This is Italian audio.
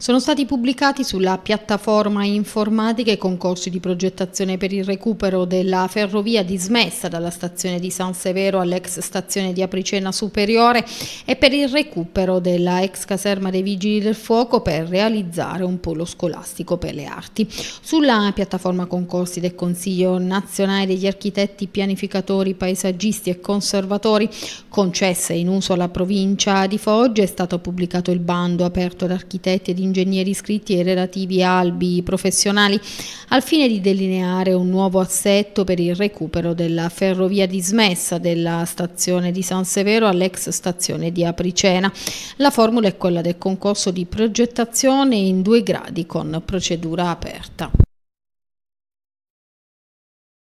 Sono stati pubblicati sulla piattaforma informatica i concorsi di progettazione per il recupero della ferrovia dismessa dalla stazione di San Severo all'ex stazione di Apricena Superiore e per il recupero della ex caserma dei Vigili del Fuoco per realizzare un polo scolastico per le arti. Sulla piattaforma concorsi del Consiglio nazionale degli architetti, pianificatori, paesaggisti e conservatori concessa in uso alla provincia di Foggia è stato pubblicato il bando aperto ad architetti ed ingegneri ingegneri iscritti e relativi albi professionali al fine di delineare un nuovo assetto per il recupero della ferrovia dismessa della stazione di San Severo all'ex stazione di Apricena. La formula è quella del concorso di progettazione in due gradi con procedura aperta.